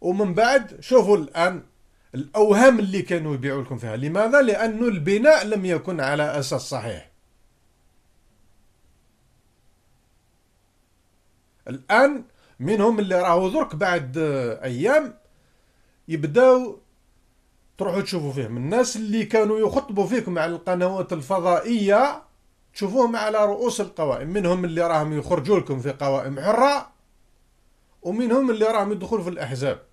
ومن بعد شوفوا الآن الأوهام اللي كانوا يبيعوا لكم فيها لماذا؟ لانه البناء لم يكن على أساس صحيح الآن منهم اللي راهو درك بعد أيام يبداو تروحوا تشوفوا فيهم الناس اللي كانوا يخطبوا فيكم على القنوات الفضائية تشوفوهم على رؤوس القوائم منهم اللي راهم يخرجوا لكم في قوائم حرة ومنهم اللي راهم يدخلوا في الأحزاب